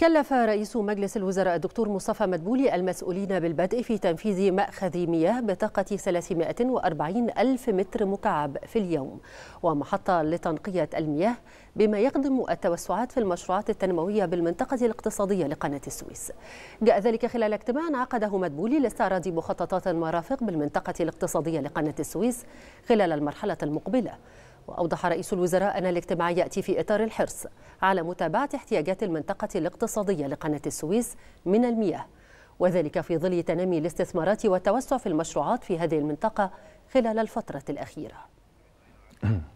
كلف رئيس مجلس الوزراء الدكتور مصطفى مدبولي المسؤولين بالبدء في تنفيذ مأخذ مياه بطاقة 340 ألف متر مكعب في اليوم ومحطة لتنقية المياه بما يخدم التوسعات في المشروعات التنموية بالمنطقة الاقتصادية لقناة السويس جاء ذلك خلال اجتماع عقده مدبولي لاستعراض مخططات المرافق بالمنطقة الاقتصادية لقناة السويس خلال المرحلة المقبلة وأوضح رئيس الوزراء أن الاجتماع يأتي في إطار الحرص على متابعة احتياجات المنطقة الاقتصادية لقناة السويس من المياه وذلك في ظل تنامي الاستثمارات والتوسع في المشروعات في هذه المنطقة خلال الفترة الأخيرة